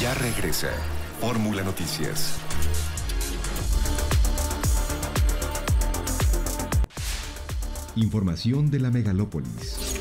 Ya regresa Fórmula Noticias. Información de la megalópolis.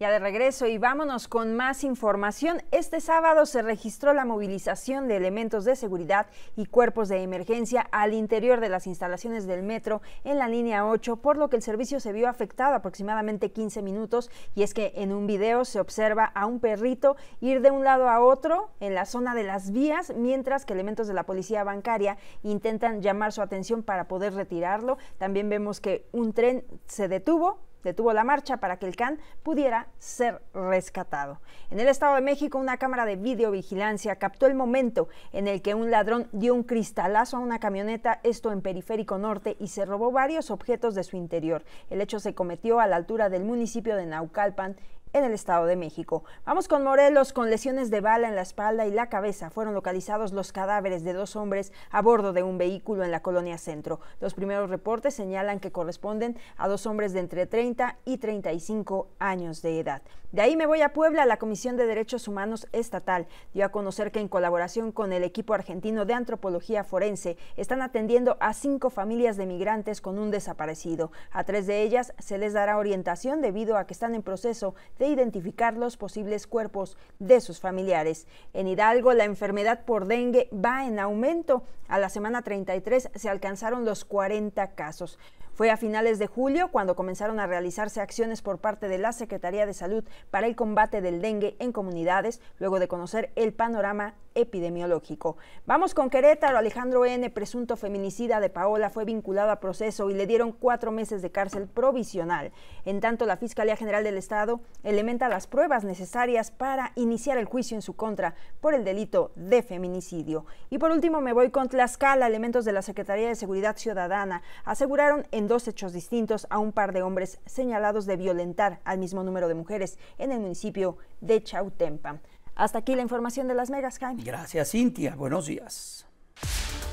Ya de regreso y vámonos con más información. Este sábado se registró la movilización de elementos de seguridad y cuerpos de emergencia al interior de las instalaciones del metro en la línea 8, por lo que el servicio se vio afectado aproximadamente 15 minutos y es que en un video se observa a un perrito ir de un lado a otro en la zona de las vías, mientras que elementos de la policía bancaria intentan llamar su atención para poder retirarlo. También vemos que un tren se detuvo detuvo la marcha para que el can pudiera ser rescatado. En el Estado de México, una cámara de videovigilancia captó el momento en el que un ladrón dio un cristalazo a una camioneta, esto en Periférico Norte, y se robó varios objetos de su interior. El hecho se cometió a la altura del municipio de Naucalpan en el Estado de México. Vamos con Morelos, con lesiones de bala en la espalda y la cabeza. Fueron localizados los cadáveres de dos hombres a bordo de un vehículo en la colonia centro. Los primeros reportes señalan que corresponden a dos hombres de entre 30 y 35 años de edad. De ahí me voy a Puebla. La Comisión de Derechos Humanos Estatal dio a conocer que en colaboración con el equipo argentino de antropología forense están atendiendo a cinco familias de migrantes con un desaparecido. A tres de ellas se les dará orientación debido a que están en proceso de identificar los posibles cuerpos de sus familiares. En Hidalgo, la enfermedad por dengue va en aumento. A la semana 33 se alcanzaron los 40 casos. Fue a finales de julio cuando comenzaron a realizarse acciones por parte de la Secretaría de Salud para el combate del dengue en comunidades, luego de conocer el panorama epidemiológico. Vamos con Querétaro. Alejandro N., presunto feminicida de Paola, fue vinculado a proceso y le dieron cuatro meses de cárcel provisional. En tanto, la Fiscalía General del Estado, elementa las pruebas necesarias para iniciar el juicio en su contra por el delito de feminicidio. Y por último me voy con Tlaxcala. Elementos de la Secretaría de Seguridad Ciudadana aseguraron en dos hechos distintos a un par de hombres señalados de violentar al mismo número de mujeres en el municipio de Chautempa. Hasta aquí la información de las megas, Gracias, Cintia. Buenos días.